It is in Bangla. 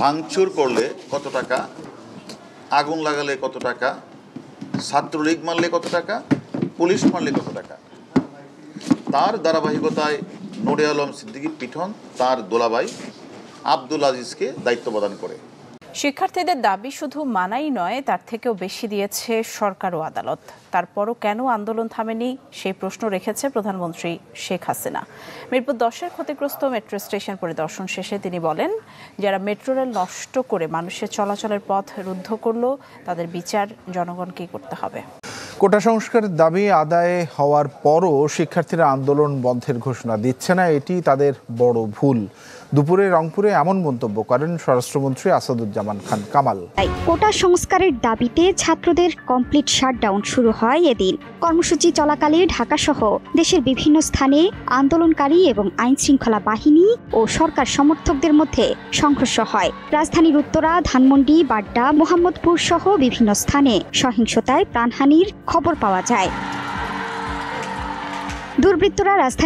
ভাঙচুর করলে কত টাকা আগুন লাগালে কত টাকা ছাত্রলীগ মারলে কত টাকা পুলিশ মারলে কত টাকা তার ধারাবাহিকতায় নোরে আলম সিদ্দিকী পিঠন তার দোলাবাই আব্দুল আজিজকে দায়িত্ব প্রদান করে শিক্ষার্থীদের দাবি শুধু মানাই নয় তার থেকেও বেশি দিয়েছে সরকার ও আদালত তারপরও কেন আন্দোলন থামেনি সেই প্রশ্ন রেখেছে প্রধানমন্ত্রী শেখ হাসিনা মিরপুর দশের ক্ষতিগ্রস্ত মেট্রো স্টেশন পরিদর্শন শেষে তিনি বলেন যারা মেট্রো রেল নষ্ট করে মানুষের চলাচলের পথ রুদ্ধ করল তাদের বিচার জনগণকে করতে হবে কোটা সংস্কারের দাবি আদায় হওয়ার পরও শিক্ষার্থীরা আন্দোলন বন্ধের ঘোষণা দিচ্ছে না এটি তাদের বড় ভুল দুপুরে রংপুরে এমন মন্তব্য করেন স্বরাষ্ট্রমন্ত্রী আসাদুজ্জামান খান কামাল কোটা সংস্কারের দাবিতে ছাত্রদের কমপ্লিট শাটডাউন শুরু হয় এদিন কর্মসূচি চলাকালে ঢাকাসহ দেশের বিভিন্ন স্থানে আন্দোলনকারী এবং আইন শৃঙ্খলা বাহিনী ও সরকার সমর্থকদের মধ্যে সংঘর্ষ হয় রাজধানীর উত্তরা ধানমন্ডি বাড্ডা মোহাম্মদপুর সহ বিভিন্ন স্থানে সহিংসতায় প্রাণহানির খবর পাওয়া যায় দুর্বৃত্তরা রাজধানী